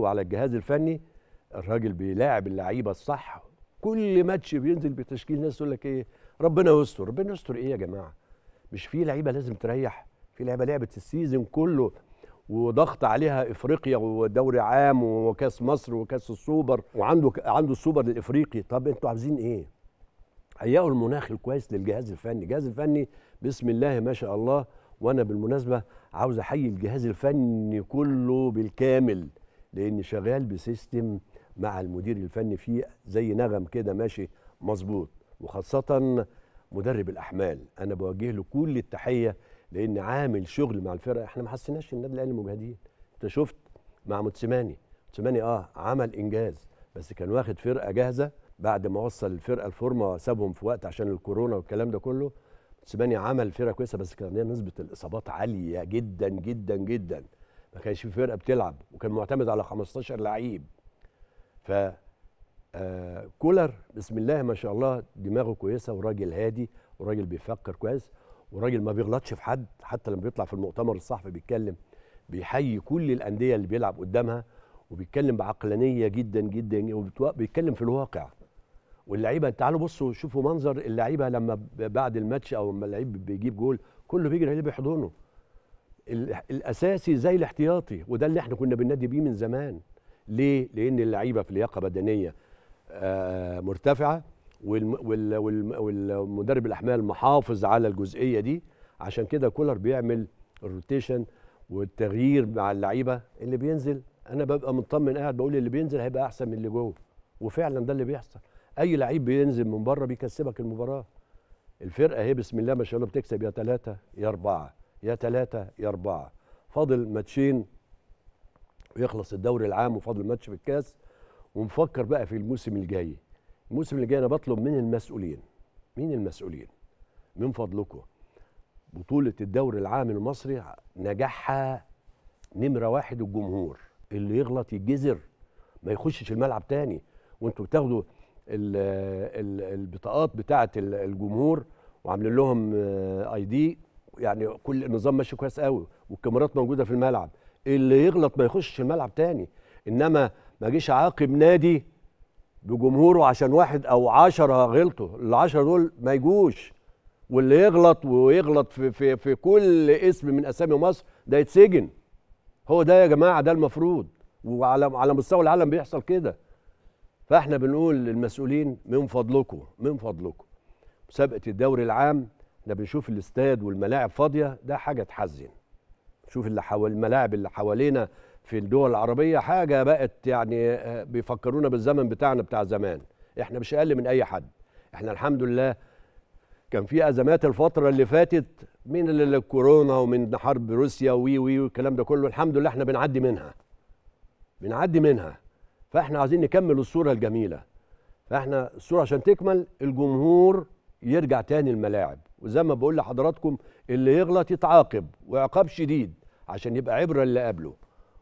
وعلى الجهاز الفني الراجل بيلاعب اللعيبه الصح كل ماتش بينزل بتشكيل ناس يقول لك ايه ربنا يستر ربنا يستر ايه يا جماعه مش في لعيبه لازم تريح في لعيبه لعبت السيزون كله وضغط عليها افريقيا ودوري عام وكاس مصر وكاس السوبر وعنده عنده السوبر الافريقي طب انتوا عاوزين ايه هيئوا المناخ الكويس للجهاز الفني الجهاز الفني بسم الله ما شاء الله وانا بالمناسبه عاوز احيي الجهاز الفني كله بالكامل لان شغال بسيستم مع المدير الفني فيه زي نغم كده ماشي مظبوط وخاصه مدرب الاحمال انا بوجه له كل التحيه لان عامل شغل مع الفرقه احنا ما حسيناش النادي الاهلي مجهدين انت شفت مع موتسيماني موتسيماني اه عمل انجاز بس كان واخد فرقه جاهزه بعد ما وصل الفرقه الفورمه سابهم في وقت عشان الكورونا والكلام ده كله موتسيماني عمل فرقه كويسه بس كان ليها نسبه الاصابات عاليه جدا جدا جدا ما كانش في فرقه بتلعب وكان معتمد على 15 لعيب ف آه، كولر بسم الله ما شاء الله دماغه كويسه وراجل هادي وراجل بيفكر كويس وراجل ما بيغلطش في حد حتى لما بيطلع في المؤتمر الصحفي بيتكلم بيحيي كل الانديه اللي بيلعب قدامها وبيتكلم بعقلانيه جدا جدا وبيتكلم في الواقع واللعيبه تعالوا بصوا شوفوا منظر اللعيبه لما بعد الماتش او لما اللعيب بيجيب جول كله بيجري اللي بيحضنه الاساسي زي الاحتياطي وده اللي احنا كنا بننادي بيه من زمان ليه لان اللعيبه في لياقه بدنيه آه، مرتفعه والمدرب الاحمال محافظ على الجزئيه دي عشان كده كولر بيعمل الروتيشن والتغيير مع اللعيبه اللي بينزل انا ببقى مطمن قاعد بقول اللي بينزل هيبقى احسن من اللي جوه وفعلا ده اللي بيحصل اي لعيب بينزل من بره بيكسبك المباراه الفرقه هي إيه؟ بسم الله ما شاء الله بتكسب يا ثلاثه يا اربعه يا ثلاثة يا أربعة فاضل ماتشين ويخلص الدوري العام وفاضل ماتش في الكاس ونفكر بقى في الموسم الجاي الموسم الجاي أنا بطلب من المسؤولين مين المسؤولين من فضلكم بطولة الدوري العام المصري نجاحها نمرة واحد الجمهور اللي يغلط يجزر ما يخشش الملعب تاني وانتوا بتاخدوا البطاقات بتاعة الجمهور وعاملين لهم اي آه، دي يعني كل النظام ماشي كويس قوي والكاميرات موجوده في الملعب اللي يغلط ما يخشش الملعب تاني انما ما جيش اعاقب نادي بجمهوره عشان واحد او عشرة غلطوا العشرة دول ما يجوش واللي يغلط ويغلط في, في, في كل اسم من اسامي مصر ده يتسجن هو ده يا جماعه ده المفروض وعلى على مستوى العالم بيحصل كده فاحنا بنقول للمسؤولين من فضلكم من فضلكم مسابقه الدوري العام احنا بنشوف الاستاد والملاعب فاضيه ده حاجه تحزن شوف اللي حوالي الملاعب اللي حوالينا في الدول العربيه حاجه بقت يعني آه، بيفكرونا بالزمن بتاعنا بتاع زمان احنا مش اقل من اي حد احنا الحمد لله كان في ازمات الفتره اللي فاتت من الكورونا ومن حرب روسيا وي وي والكلام ده كله الحمد لله احنا بنعدي منها بنعدي منها فاحنا عايزين نكمل الصوره الجميله فاحنا الصوره عشان تكمل الجمهور يرجع تاني الملاعب وزي ما بقول لحضراتكم اللي يغلط يتعاقب وعقاب شديد عشان يبقى عبره اللي قبله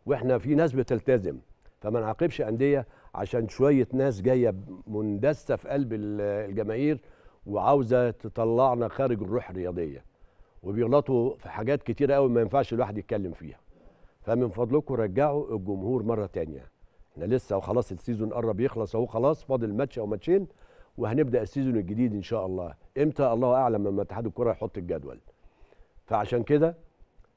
واحنا في ناس بتلتزم فما نعاقبش انديه عشان شويه ناس جايه مندسه في قلب الجماهير وعاوزه تطلعنا خارج الروح الرياضيه وبيغلطوا في حاجات كتيره قوي ما ينفعش الواحد يتكلم فيها فمن فضلكم رجعوا الجمهور مره تانية احنا لسه وخلاص السيزون قرب يخلص اهو خلاص فاضل ماتش او ماتشين وهنبدا السيزون الجديد ان شاء الله امتى الله اعلم لما اتحاد الكره يحط الجدول فعشان كده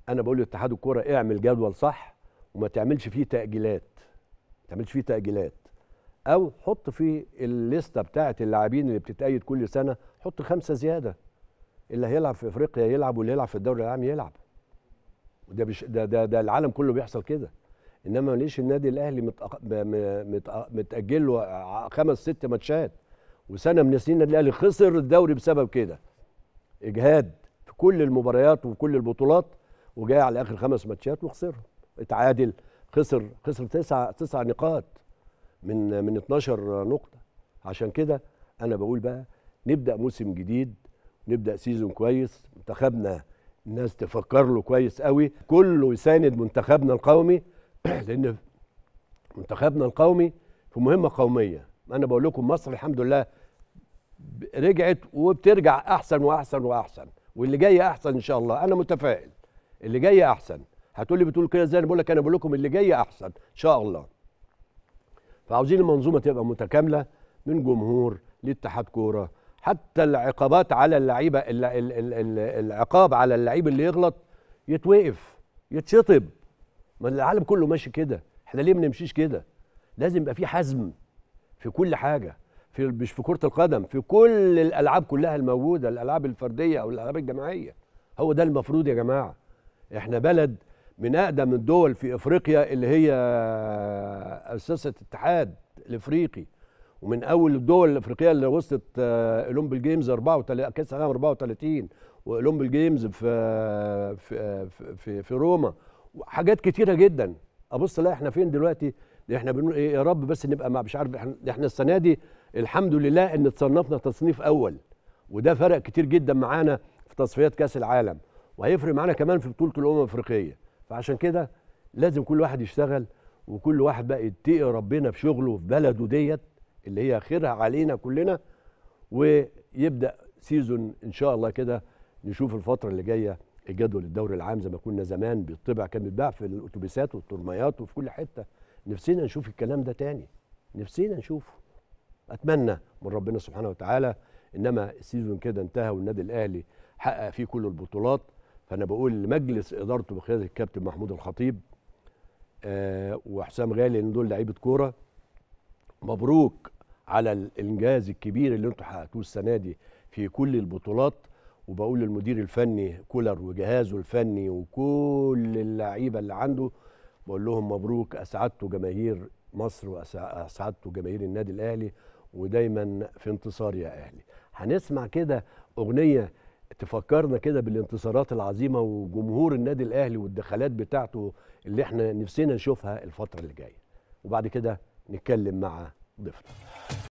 انا بقول لاتحاد الكره اعمل جدول صح وما تعملش فيه تاجيلات ما تعملش فيه تاجيلات او حط في الليسته بتاعه اللاعبين اللي بتتايد كل سنه حط خمسه زياده اللي هيلعب في افريقيا يلعب واللي هيلعب في الدوري العام يلعب وده بش ده, ده ده العالم كله بيحصل كده انما ليش النادي الاهلي متأجل له خمس ست ماتشات وسنه من السنين النادي الاهلي خسر الدوري بسبب كده اجهاد في كل المباريات وكل البطولات وجاي على اخر خمس ماتشات وخسرهم اتعادل خسر خسر تسع تسع نقاط من من 12 نقطه عشان كده انا بقول بقى نبدا موسم جديد نبدا سيزون كويس منتخبنا الناس تفكر له كويس قوي كله يساند منتخبنا القومي لان منتخبنا القومي في مهمه قوميه انا بقول لكم مصر الحمد لله رجعت وبترجع احسن واحسن واحسن واللي جاي احسن ان شاء الله انا متفائل اللي جاي احسن هتقولي بتقول كده ازاي انا بقول لك انا بقول لكم اللي جاي احسن ان شاء الله فعاوزين المنظومه تبقى متكامله من جمهور لاتحاد كوره حتى العقابات على اللعيبه العقاب على اللعيب اللي يغلط يتوقف يتشطب ما العالم كله ماشي كده احنا ليه ما نمشيش كده لازم يبقى في حزم في كل حاجه في مش في كره القدم في كل الالعاب كلها الموجوده الالعاب الفرديه او الالعاب الجماعيه هو ده المفروض يا جماعه احنا بلد من اقدم الدول في افريقيا اللي هي اسست الاتحاد الافريقي ومن اول الدول الافريقيه اللي وصلت اولمبيك الجيمز 34 كاس العالم 34 وأولمبي الجيمز في آه، في آه، في, في روما وحاجات كتيره جدا ابص لا احنا فين دلوقتي يعني احنا بنقول ايه يا رب بس نبقى مع مش عارف احنا السنه دي الحمد لله ان تصنفنا تصنيف اول وده فرق كتير جدا معانا في تصفيات كاس العالم وهيفرق معانا كمان في بطوله الامم الافريقيه فعشان كده لازم كل واحد يشتغل وكل واحد بقى يتقي ربنا في شغله في بلده ديت اللي هي خيرها علينا كلنا ويبدا سيزون ان شاء الله كده نشوف الفتره اللي جايه الجدول الدوري العام زي ما كنا زمان بيطبع كان بيتباع في الاتوبيسات والترميات وفي كل حته نفسنا نشوف الكلام ده تاني نفسنا نشوفه اتمنى من ربنا سبحانه وتعالى انما السيزون كده انتهى والنادي الاهلي حقق فيه كل البطولات فانا بقول لمجلس ادارته بقياده الكابتن محمود الخطيب آه وحسام غالي ان دول لعيبه كوره مبروك على الانجاز الكبير اللي انتم حققتوه السنه دي في كل البطولات وبقول للمدير الفني كولر وجهازه الفني وكل اللعيبه اللي عنده بقول لهم مبروك اسعدتوا جماهير مصر واسعدتوا جماهير النادي الاهلي ودايما في انتصار يا اهلي هنسمع كده اغنيه تفكرنا كده بالانتصارات العظيمه وجمهور النادي الاهلي والدخلات بتاعته اللي احنا نفسنا نشوفها الفتره اللي جايه وبعد كده نتكلم مع ضيفنا